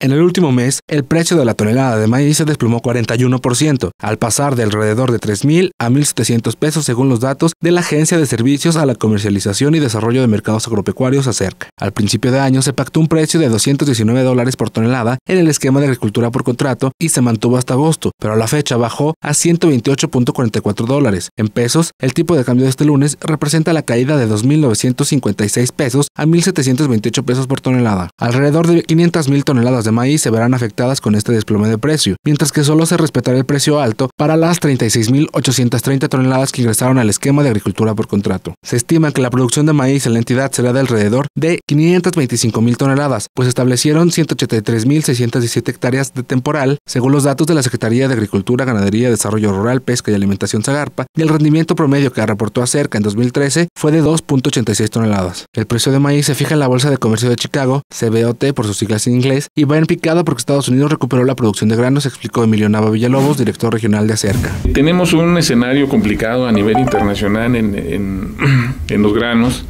En el último mes, el precio de la tonelada de maíz se desplomó 41%, al pasar de alrededor de 3.000 a 1.700 pesos según los datos de la Agencia de Servicios a la Comercialización y Desarrollo de Mercados Agropecuarios Acerca. Al principio de año se pactó un precio de 219 dólares por tonelada en el esquema de agricultura por contrato y se mantuvo hasta agosto, pero a la fecha bajó a 128.44 dólares. En pesos, el tipo de cambio de este lunes representa la caída de 2.956 pesos a 1.728 pesos por tonelada. Alrededor de 500.000 toneladas de de maíz se verán afectadas con este desplome de precio, mientras que solo se respetará el precio alto para las 36.830 toneladas que ingresaron al esquema de agricultura por contrato. Se estima que la producción de maíz en la entidad será de alrededor de 525.000 toneladas, pues establecieron 183.617 hectáreas de temporal, según los datos de la Secretaría de Agricultura, Ganadería, Desarrollo Rural, Pesca y Alimentación Zagarpa, y el rendimiento promedio que reportó acerca en 2013 fue de 2.86 toneladas. El precio de maíz se fija en la Bolsa de Comercio de Chicago, CBOT por sus siglas en inglés, y va en picada porque Estados Unidos recuperó la producción de granos, explicó Emilio Nava Villalobos, director regional de Acerca. Tenemos un escenario complicado a nivel internacional en, en, los granos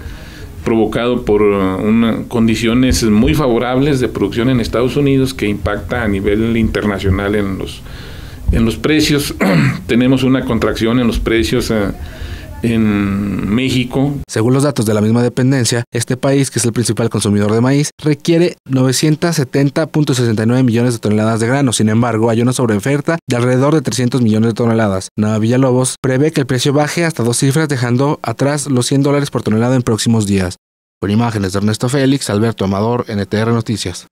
provocado por uh, una, condiciones muy favorables de producción en Estados Unidos que impacta a nivel internacional en los, en los precios. Tenemos una contracción en los precios. Uh, en México. Según los datos de la misma dependencia, este país, que es el principal consumidor de maíz, requiere 970.69 millones de toneladas de grano. Sin embargo, hay una sobreoferta de alrededor de 300 millones de toneladas. Nueva Villalobos prevé que el precio baje hasta dos cifras, dejando atrás los 100 dólares por tonelada en próximos días. Con imágenes de Ernesto Félix, Alberto Amador, NTR Noticias.